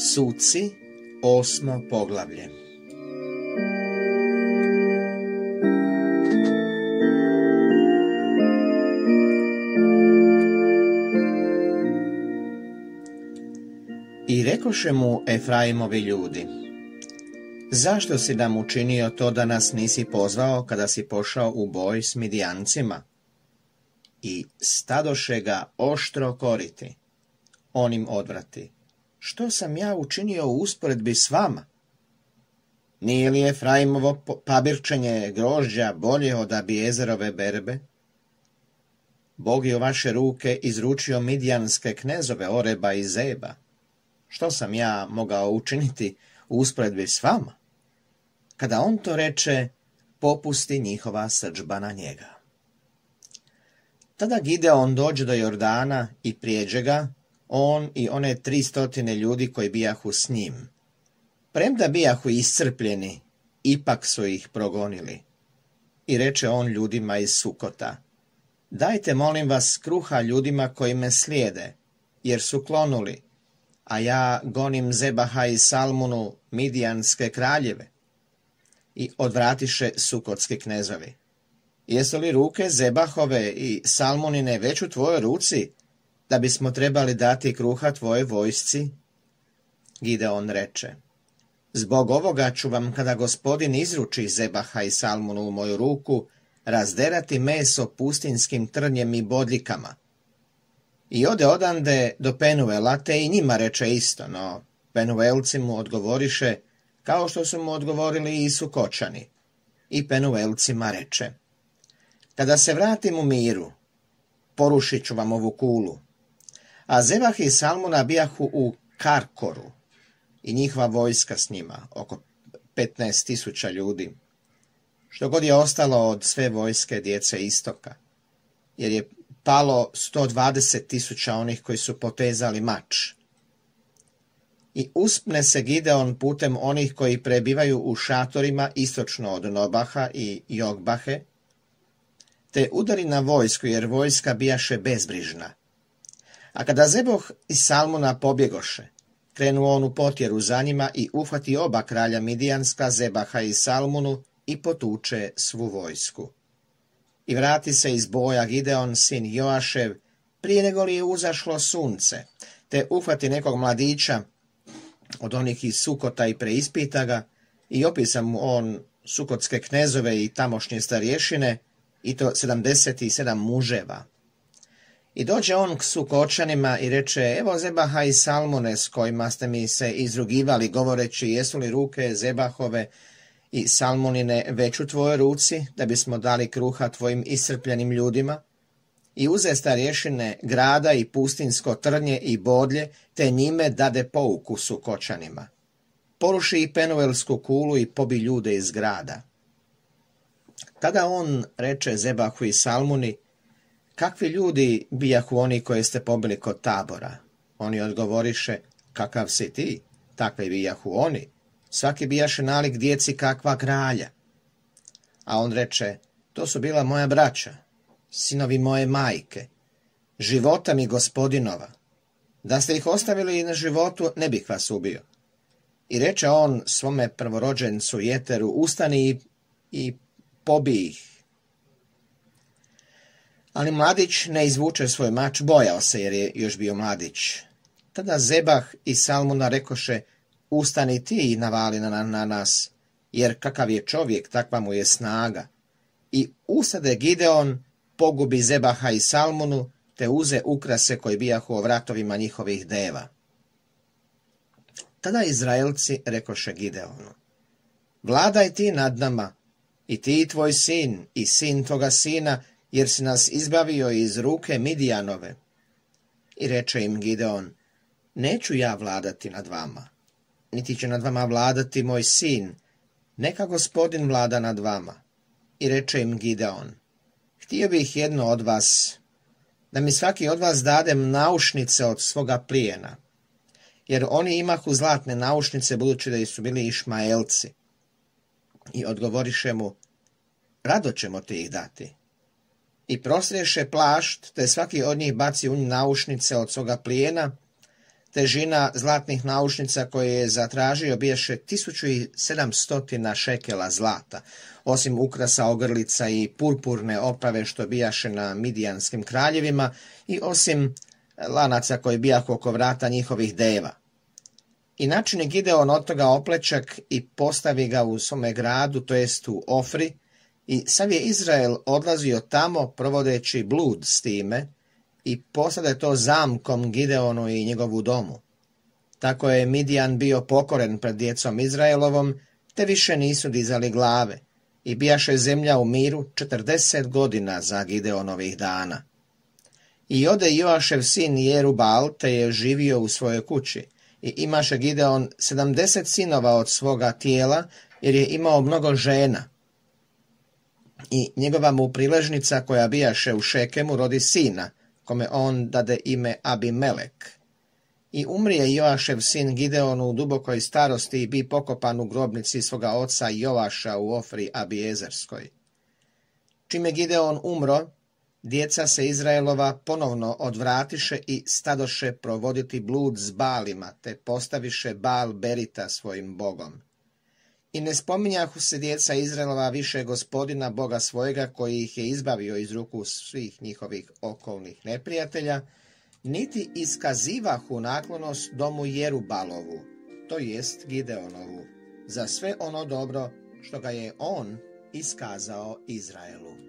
Suci, osmo poglavlje. I rekoše mu Efraimovi ljudi, zašto si nam učinio to da nas nisi pozvao kada si pošao u boj s Midijancima? I stadoše ga oštro koriti, on im odvrati što sam ja učinio u usporedbi s vama? Nije li Efraimovo pabirčenje grožđa bolje od Abijezerove berbe? Bog je u vaše ruke izručio midijanske knezove Oreba i Zeba. Što sam ja mogao učiniti u usporedbi s vama? Kada on to reče, popusti njihova srđba na njega. Tada Gideon dođe do Jordana i prijeđe ga, on i one tri stotine ljudi koji bijahu s njim. Premda bijahu iscrpljeni, ipak su ih progonili. I reče on ljudima iz Sukota, dajte molim vas kruha ljudima koji me slijede, jer su klonuli, a ja gonim Zebaha i Salmunu Midijanske kraljeve. I odvratiše Sukotski knezovi. Jesu li ruke Zebahove i Salmunine već u tvojoj ruci, da bismo trebali dati kruha tvoje vojsci? Gideon reče. Zbog ovoga ću vam, kada gospodin izruči Zebaha i Salmonu u moju ruku, razderati meso pustinskim trnjem i bodljikama. I ode odande do Penuela, te i njima reče isto, no Penuelci mu odgovoriše, kao što su mu odgovorili i Sukočani. I Penuelcima reče, kada se vratim u miru, porušit ću vam ovu kulu, a Zebah i Salmona bijahu u Karkoru i njihova vojska s njima, oko 15.000 ljudi, što god je ostalo od sve vojske djece istoka, jer je palo 120.000 onih koji su potezali mač. I uspne se Gideon putem onih koji prebivaju u šatorima istočno od Nobaha i Jogbahe, te udari na vojsku jer vojska bijaše bezbrižna a kada Zeboh i Salmona pobjegoše, krenuo on u potjeru za njima i uhvati oba kralja Midijanska, Zebaha i Salmonu, i potuče svu vojsku. I vrati se iz boja Gideon, sin Joašev, prije nego li je uzašlo sunce, te uhvati nekog mladića od onih iz Sukota i preispita ga, i opisa mu on Sukotske knezove i tamošnje starješine, i to sedamdeset sedam muževa. I dođe on k sukočanima i reče, evo Zebaha i Salmone s kojima ste mi se izrugivali, govoreći jesu li ruke Zebahove i Salmonine već u tvojoj ruci, da bismo dali kruha tvojim iscrpljenim ljudima? I uze starješine grada i pustinsko trnje i bodlje, te njime dade pouku sukočanima. Poruši i penuelsku kulu i pobi ljude iz grada. Tada on reče Zebahu i Salmoni, kakvi ljudi bijahu oni koje ste pobili kod tabora? Oni odgovoriše, kakav si ti? Takvi bijahu oni. Svaki bijaše nalik djeci kakva kralja. A on reče, to su bila moja braća, sinovi moje majke, života mi gospodinova. Da ste ih ostavili i na životu, ne bih vas ubio. I reče on svome prvorođencu Jeteru, ustani i, i pobij ih ali mladić ne izvuče svoj mač, bojao se jer je još bio mladić. Tada Zebah i Salmuna rekoše, ustani ti i navali na, na nas, jer kakav je čovjek, takva mu je snaga. I usade Gideon, pogubi Zebaha i Salmunu, te uze ukrase koji bijahu o vratovima njihovih deva. Tada Izraelci rekoše Gideonu, vladaj ti nad nama, i ti i tvoj sin, i sin toga sina, jer si nas izbavio iz ruke Midijanove. I reče im Gideon, neću ja vladati nad vama, niti će nad vama vladati moj sin, neka gospodin vlada nad vama. I reče im Gideon, htio bih jedno od vas, da mi svaki od vas dadem naušnice od svoga plijena, jer oni imahu zlatne naušnice, budući da su bili išmaelci. I odgovoriše mu, rado ćemo ti ih dati i prosliješe plašt, te svaki od njih baci u naušnice od svoga plijena. Težina zlatnih naušnica koje je zatražio biješe 1700 šekela zlata, osim ukrasa ogrlica i purpurne oprave što bijaše na midijanskim kraljevima i osim lanaca koji bijaku oko vrata njihovih deva. I načini Gideon od toga oplečak i postavi ga u svome gradu, to jest u Ofri, i sav je Izrael odlazio tamo provodeći blud s time i posade to zamkom Gideonu i njegovu domu. Tako je Midijan bio pokoren pred djecom Izraelovom, te više nisu dizali glave i bijaše zemlja u miru 40 godina za Gideonovih dana. I ode Joašev sin Jerubal, te je živio u svojoj kući, i imaše Gideon sedamdeset sinova od svoga tijela, jer je imao mnogo žena, i njegova mu priležnica koja bijaše u Šekemu rodi sina, kome on dade ime Abimelek. I umrije Joašev sin Gideon u dubokoj starosti i bi pokopan u grobnici svoga oca Joaša u Ofri Abijezerskoj. Čime Gideon umro, djeca se Izraelova ponovno odvratiše i stadoše provoditi blud s balima, te postaviše bal Berita svojim bogom. I ne spominjahu se djeca Izraelova više gospodina Boga svojega koji ih je izbavio iz ruku svih njihovih okolnih neprijatelja, niti iskazivahu naklonost domu Jerubalovu, to jest Gideonovu, za sve ono dobro što ga je on iskazao Izraelu.